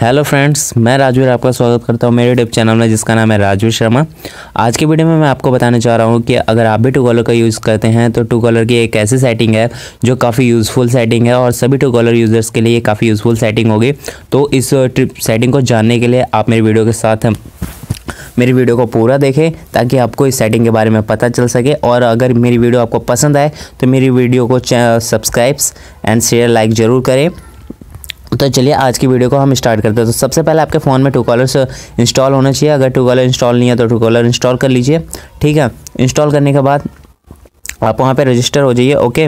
hello friends मैं राजवीर आपका स्वागत करता हूँ मेरे यूट्यूब चैनल में जिसका नाम है राजवीर शर्मा आज के वीडियो में मैं आपको बताने चाह रहा हूँ कि अगर आप भी टू कॉलर का यूज़ करते हैं तो टू कॉलर की एक ऐसी सेटिंग है जो काफ़ी यूज़फुल सेटिंग है और सभी टू कॉलर यूज़र्स के लिए काफ़ी यूज़फुल सेटिंग होगी तो इस ट्रिप सेटिंग को जानने के लिए आप मेरी वीडियो के साथ हैं मेरी वीडियो को पूरा देखें ताकि आपको इस सेटिंग के बारे में पता चल सके और अगर मेरी वीडियो आपको पसंद आए तो मेरी वीडियो को सब्सक्राइब्स एंड शेयर लाइक ज़रूर करें तो चलिए आज की वीडियो को हम स्टार्ट करते हैं तो सबसे पहले आपके फ़ोन में टू कॉलर्स इंस्टॉल होना चाहिए अगर टू कॉलर इंस्टॉल नहीं है तो टू कॉलर इंस्टॉल कर लीजिए ठीक है इंस्टॉल करने के बाद आप वहाँ पे रजिस्टर हो जाइए ओके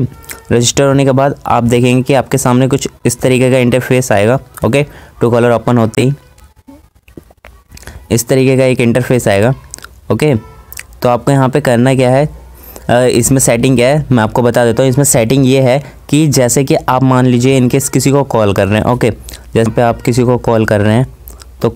रजिस्टर होने के बाद आप देखेंगे कि आपके सामने कुछ इस तरीके का इंटरफेस आएगा ओके टू कॉलर ओपन होते ही इस तरीके का एक इंटरफेस आएगा ओके तो आपको यहाँ पर करना क्या है इसमें सेटिंग क्या है मैं आपको बता देता हूँ इसमें सेटिंग ये है कि जैसे कि आप मान लीजिए इनके किसी को कॉल कर रहे हैं ओके जैसे पे आप किसी को कॉल कर रहे हैं तो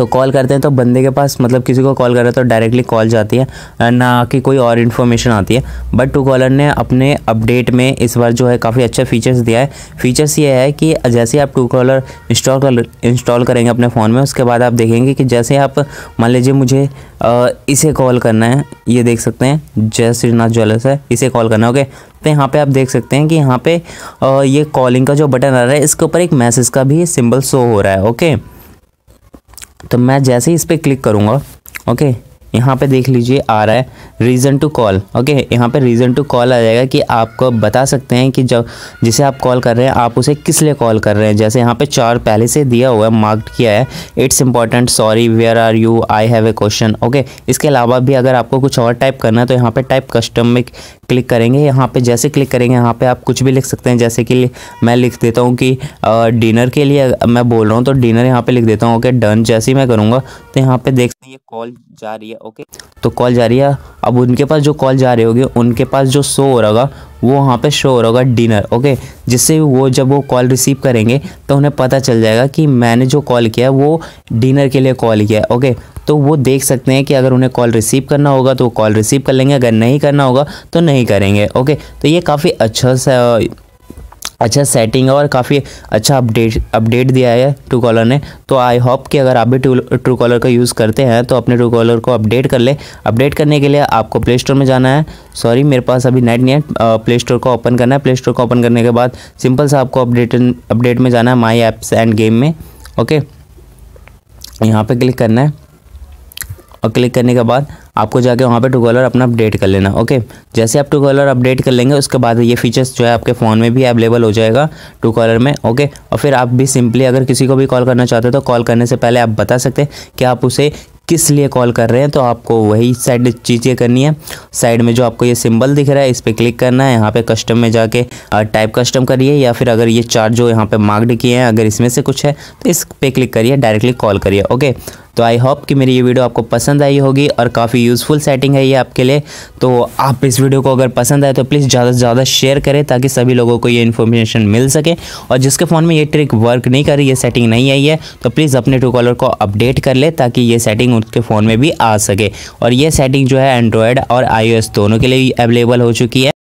तो कॉल करते हैं तो बंदे के पास मतलब किसी को कॉल कर रहे तो डायरेक्टली कॉल जाती है ना कि कोई और इन्फॉर्मेशन आती है बट टू कॉलर ने अपने अपडेट में इस बार जो है काफ़ी अच्छा फीचर्स दिया है फीचर्स ये है कि जैसे आप टू कॉलर इंस्टॉल कर इंस्टॉल करेंगे अपने फ़ोन में उसके बाद आप देखेंगे कि जैसे आप मान लीजिए मुझे इसे कॉल करना है ये देख सकते हैं जय श्रीनाथ ज्वेलर्स है इसे कॉल करना है ओके तो यहाँ पे आप देख सकते हैं कि यहाँ पे ये कॉलिंग का जो बटन आ रहा है इसके ऊपर एक मैसेज का भी सिंबल शो हो रहा है ओके तो मैं जैसे ही इस पर क्लिक करूँगा ओके यहाँ पे देख लीजिए आ रहा है रीज़न टू कॉल ओके यहाँ पे रीज़न टू कॉल आ जाएगा कि आपको बता सकते हैं कि जब जिसे आप कॉल कर रहे हैं आप उसे किस लिए कॉल कर रहे हैं जैसे यहाँ पे चार पहले से दिया हुआ है मार्क्ड किया है it's important sorry where are you I have a question okay इसके अलावा भी अगर आपको कुछ और टाइप करना है तो यहाँ पर टाइप कस्टम में क्लिक करेंगे यहाँ पर जैसे क्लिक करेंगे यहाँ पर आप कुछ भी लिख सकते हैं जैसे कि मैं लिख देता हूँ कि डिनर के लिए मैं बोल रहा हूँ तो डिनर यहाँ पर लिख देता हूँ ओके डन जैसे ही मैं करूँगा तो यहाँ पर देख ये कॉल जा रही है ओके तो कॉल जा रही है अब उनके पास जो कॉल जा रही होगी उनके पास जो शो हो रहा होगा वो वहाँ पे शो हो रहा होगा डिनर ओके जिससे वो जब वो कॉल रिसीव करेंगे तो उन्हें पता चल जाएगा कि मैंने जो कॉल किया है वो डिनर के लिए कॉल किया है ओके तो वो देख सकते हैं कि अगर उन्हें कॉल रिसीव करना होगा तो कॉल रिसीव कर लेंगे अगर नहीं करना होगा तो नहीं करेंगे ओके तो ये काफ़ी अच्छा सा अच्छा सेटिंग है और काफ़ी अच्छा अपडेट अपडेट दिया है ट्रू कॉलर ने तो आई होप कि अगर आप भी ट्रू कॉलर का यूज़ करते हैं तो अपने ट्रू कॉलर को अपडेट कर ले अपडेट करने के लिए आपको प्ले स्टोर में जाना है सॉरी मेरे पास अभी नेट नहीं है प्ले स्टोर को ओपन करना है प्ले स्टोर को ओपन करने के बाद सिंपल सा आपको अपडेट अपडेट में जाना है माई ऐप्स एंड गेम में ओके यहाँ पर क्लिक करना है और क्लिक करने के बाद आपको जाके वहाँ पे टू कॉलर अपना अपडेट कर लेना ओके जैसे आप टू कॉलर अपडेट कर लेंगे उसके बाद ये फीचर्स जो है आपके फ़ोन में भी अवेलेबल हो जाएगा टू कॉलर में ओके और फिर आप भी सिंपली अगर किसी को भी कॉल करना चाहते हो तो कॉल करने से पहले आप बता सकते हैं कि आप उसे किस लिए कॉल कर रहे हैं तो आपको वही साइड चीज़ें करनी है साइड में जो आपको ये सिंबल दिख रहा है इस पर क्लिक करना है यहाँ पे कस्टम में जाके टाइप कस्टम करिए या फिर अगर ये चार जो यहाँ पे मार्क्ड किए हैं अगर इसमें से कुछ है तो इस पर क्लिक करिए डायरेक्टली कॉल करिए ओके तो आई होप कि मेरी ये वीडियो आपको पसंद आई होगी और काफ़ी यूज़फुल सेटिंग है ये आपके लिए तो आप इस वीडियो को अगर पसंद आए तो प्लीज़ ज़्यादा से ज़्यादा शेयर करें ताकि सभी लोगों को ये इन्फॉर्मेशन मिल सके और जिसके फ़ोन में ये ट्रिक वर्क नहीं कर रही ये सेटिंग नहीं आई है तो प्लीज़ अपने टू कॉलर को अपडेट कर ले ताकि ये सेटिंग उसके फ़ोन में भी आ सके और ये सेटिंग जो है एंड्रॉयड और आई दोनों के लिए अवेलेबल हो चुकी है